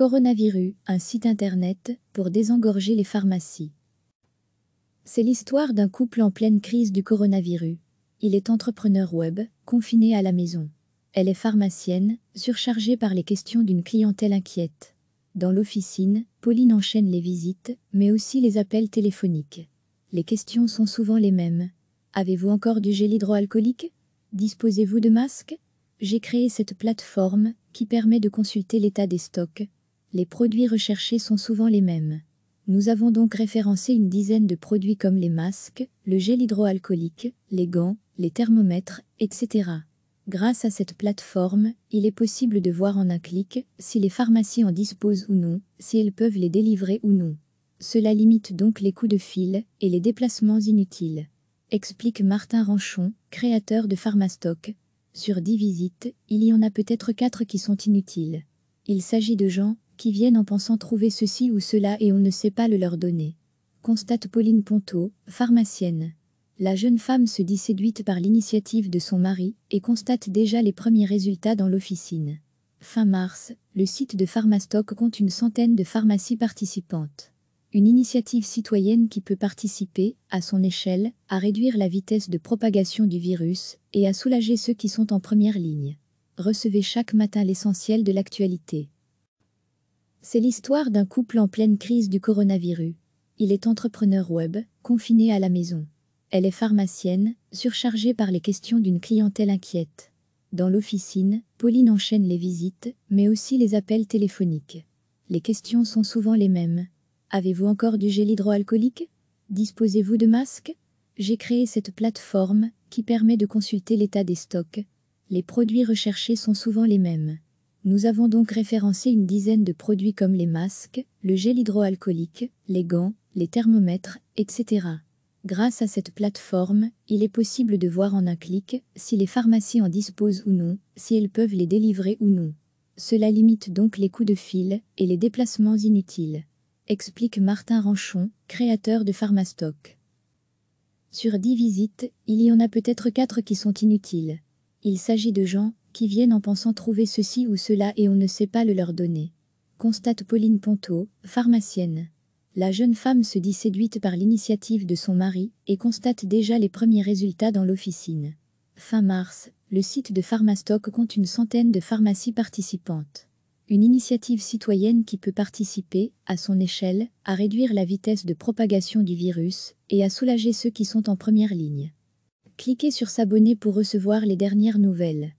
Coronavirus, un site internet pour désengorger les pharmacies. C'est l'histoire d'un couple en pleine crise du coronavirus. Il est entrepreneur web, confiné à la maison. Elle est pharmacienne, surchargée par les questions d'une clientèle inquiète. Dans l'officine, Pauline enchaîne les visites, mais aussi les appels téléphoniques. Les questions sont souvent les mêmes. Avez-vous encore du gel hydroalcoolique Disposez-vous de masques J'ai créé cette plateforme qui permet de consulter l'état des stocks, les produits recherchés sont souvent les mêmes. Nous avons donc référencé une dizaine de produits comme les masques, le gel hydroalcoolique, les gants, les thermomètres, etc. Grâce à cette plateforme, il est possible de voir en un clic si les pharmacies en disposent ou non, si elles peuvent les délivrer ou non. Cela limite donc les coups de fil et les déplacements inutiles. Explique Martin Ranchon, créateur de Pharmastock. Sur 10 visites, il y en a peut-être 4 qui sont inutiles. Il s'agit de gens qui viennent en pensant trouver ceci ou cela et on ne sait pas le leur donner. Constate Pauline Ponto, pharmacienne. La jeune femme se dit séduite par l'initiative de son mari et constate déjà les premiers résultats dans l'officine. Fin mars, le site de Pharmastock compte une centaine de pharmacies participantes. Une initiative citoyenne qui peut participer, à son échelle, à réduire la vitesse de propagation du virus et à soulager ceux qui sont en première ligne. Recevez chaque matin l'essentiel de l'actualité. C'est l'histoire d'un couple en pleine crise du coronavirus. Il est entrepreneur web, confiné à la maison. Elle est pharmacienne, surchargée par les questions d'une clientèle inquiète. Dans l'officine, Pauline enchaîne les visites, mais aussi les appels téléphoniques. Les questions sont souvent les mêmes. Avez-vous encore du gel hydroalcoolique Disposez-vous de masques J'ai créé cette plateforme qui permet de consulter l'état des stocks. Les produits recherchés sont souvent les mêmes. Nous avons donc référencé une dizaine de produits comme les masques, le gel hydroalcoolique, les gants, les thermomètres, etc. Grâce à cette plateforme, il est possible de voir en un clic si les pharmacies en disposent ou non, si elles peuvent les délivrer ou non. Cela limite donc les coups de fil et les déplacements inutiles, explique Martin Ranchon, créateur de Pharmastock. Sur 10 visites, il y en a peut-être 4 qui sont inutiles. Il s'agit de gens qui viennent en pensant trouver ceci ou cela et on ne sait pas le leur donner. Constate Pauline Ponto, pharmacienne. La jeune femme se dit séduite par l'initiative de son mari et constate déjà les premiers résultats dans l'officine. Fin mars, le site de Pharmastock compte une centaine de pharmacies participantes. Une initiative citoyenne qui peut participer, à son échelle, à réduire la vitesse de propagation du virus et à soulager ceux qui sont en première ligne. Cliquez sur s'abonner pour recevoir les dernières nouvelles.